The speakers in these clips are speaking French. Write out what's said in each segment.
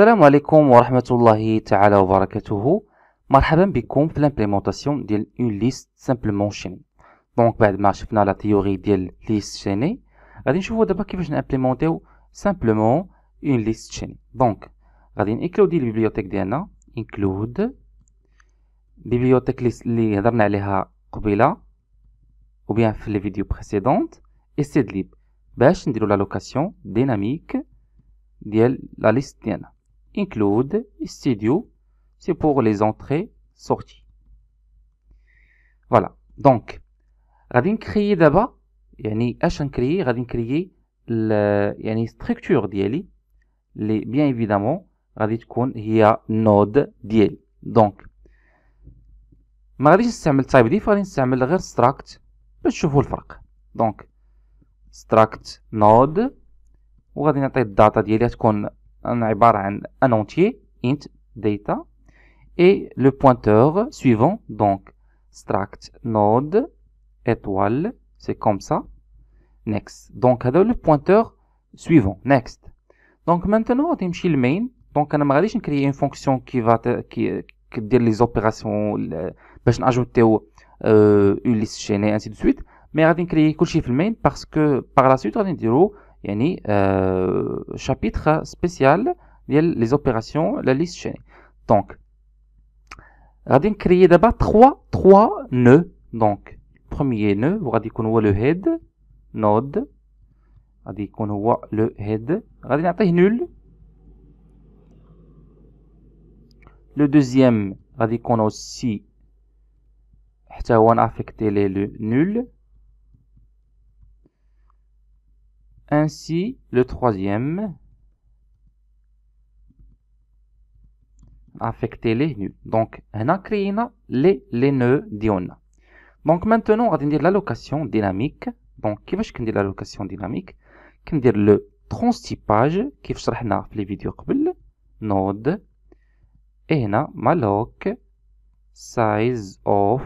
السلام عليكم ورحمة الله تعالى وبركاته مرحبا بكم في لامبليمونطاسيون ديال اون ليست سامبلمون شيني دونك بعد ما شفنا لا تيوري ديال ليست شيني غادي نشوفو دابا كيفاش نامبليمونتيو سامبلومون اون ليست شيني دونك غادي نكلودي البيبليوتيك ديالنا انكلود بيبليوتيك اللي هضرنا عليها قبيله او بيان في لي فيديو بريسيدونت اي سيد ليب باش نديرو لوكاسيون ديناميك ديال لا ليست ديالنا Include Studio, c'est pour les entrées, sorties. Voilà. Donc, غادي نكريي دابا يعني اش نكريي غادي نكريي يعني ستركتور ديالي لي بيان ايفيدامون غادي تكون هي نود ديالي دونك ما غاديش نستعمل تايب ديف غادي نستعمل غير ستراكت باش تشوفوا الفرق دونك ستراكت نود وغادي نعطي الداتا ديالي تكون عن un entier int data et le pointeur suivant donc struct node étoile c'est comme ça next donc هذا le pointeur suivant next donc maintenant on le main. donc une fonction qui va qui les opérations, opérations باش une une liste chaînée ainsi de suite mais غادي chiffre main, parce que par la suite, on غادي نديرو il y a un chapitre spécial, les opérations, la liste chaîne. Donc, on va créer d'abord trois nœuds. Donc, premier nœud, on va qu'on voit le head, node, on va qu'on voit le head, on va dire nul. Le deuxième, on va qu'on a aussi, on va affecter le nul. Ainsi, le troisième affecter les nœuds. Donc, on a créé les, nœuds d'Iona. Donc, maintenant, on va dire l'allocation dynamique. Donc, qui va dire l'allocation dynamique va dire le transtypage, qui va dans les vidéos node, et malloc, size of,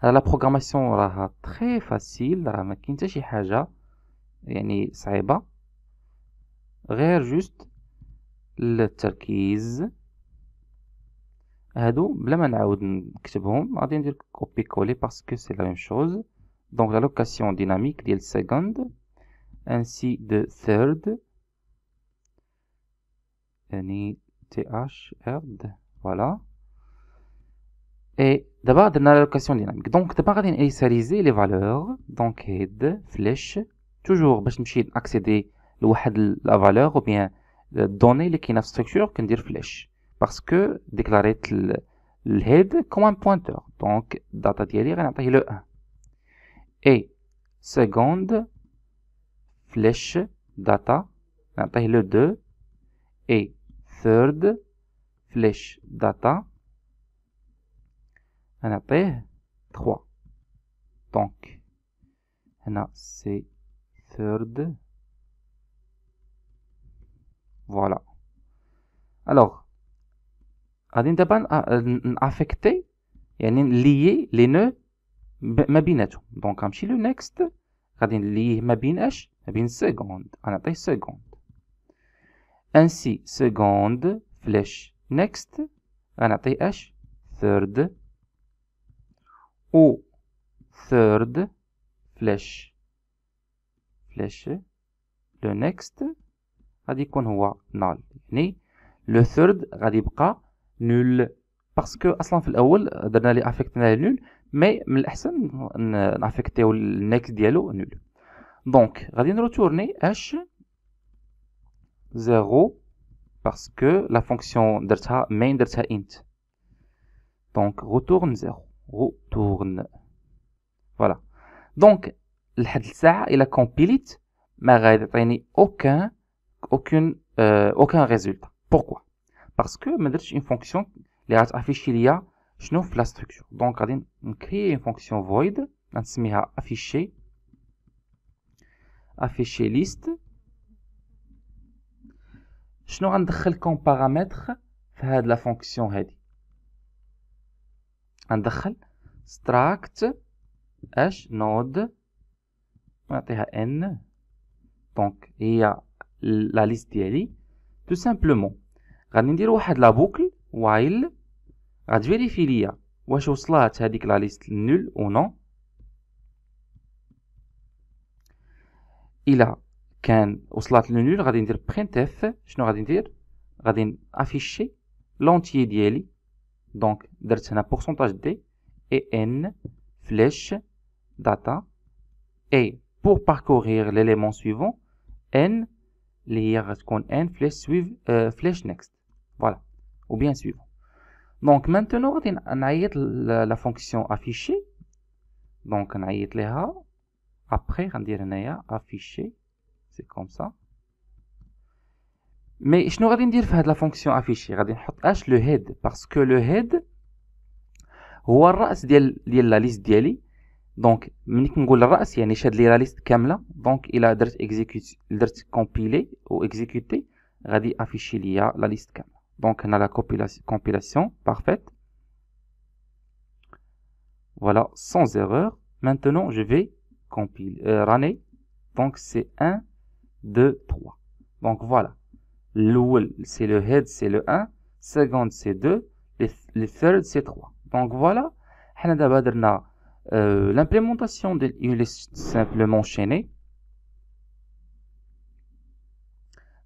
alors la programmation sera très facile. La maquettage est c'est le turquise. coller parce que c'est la même chose. Donc la location dynamique des secondes ainsi de third, ni th third, voilà et D'abord, on l'allocation dynamique. Donc, d'abord, on va initialiser les valeurs. Donc, head, flèche, toujours, je vais accéder à la valeur ou bien euh, donner les structure, qu'on dit flèche. Parce que déclarer le head comme un pointeur. Donc, data ديالي a le 1. Et seconde, flèche, data, a le 2. Et third, flèche, data, on a fait 3. Donc, on a C third. Voilà. Alors, on a euh, affecté, on a lié les nœuds mabinato. Donc, on le next. غادي نليه ما seconde اش ما second ». seconde غنعطيه سكوند flèche. next ». On نيكست h third » ou 3 flèche, flèche, le next radicon oua null. Le 3 radicon oua nul, parce que aslanfle aul n'a affecté null mais assen n'a affecté le next dialogue null. Donc, radicon retourne h 0 parce que la fonction main d'ercha int. Donc, retourne 0 retourne. Voilà. Donc, il a compilé, mais aucun, aucune, euh, aucun résultat. Pourquoi Parce que j'ai une fonction qui a affiché l'IA, je la structure. Donc, on crée une fonction void, on à afficher, afficher liste. Je nous rentre comme paramètre de la fonction head. ندخل struct اش نود ونعطيها ان دونك هي لا ليست ديالي تو سامبلومون غادي ندير واحد لا بوكل وايل غاتفيريفي ليا واش وصلات هذيك لا ليست نول او نو الى كان وصلت لنول غادي ندير برينت اف شنو غادي ندير غادي افيشي لونتيي ديالي Donc, c'est pourcentage D et N flèche data. Et pour parcourir l'élément suivant, N, les N flèche euh, flèche next. Voilà. Ou bien suivant. Donc, maintenant, on a la, la fonction affichée. Donc, on a après, on a afficher. C'est comme ça. Mais, je n'ai pas dire faire de la fonction affichée. Je n'ai le head. Parce que le head, c'est la liste. Donc, je n'ai pas c'est la liste. Donc, il a la compilé ou Donc, il compilé ou exécuté. il a d'être la liste. Donc, on a la compilation. Parfaite. Voilà. Sans erreur. Maintenant, je vais compiler. Euh, Donc, c'est 1, 2, 3. Donc, voilà. L'oul, c'est le head, c'est le 1. Second, c'est 2. Le third, c'est 3. Donc voilà. Euh, l'implémentation de liste est simplement chaînée.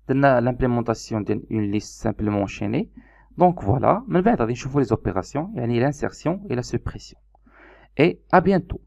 l'implémentation d'une liste simplement enchaînée. Donc voilà, mais je vous les opérations, l'insertion et la suppression. Et à bientôt.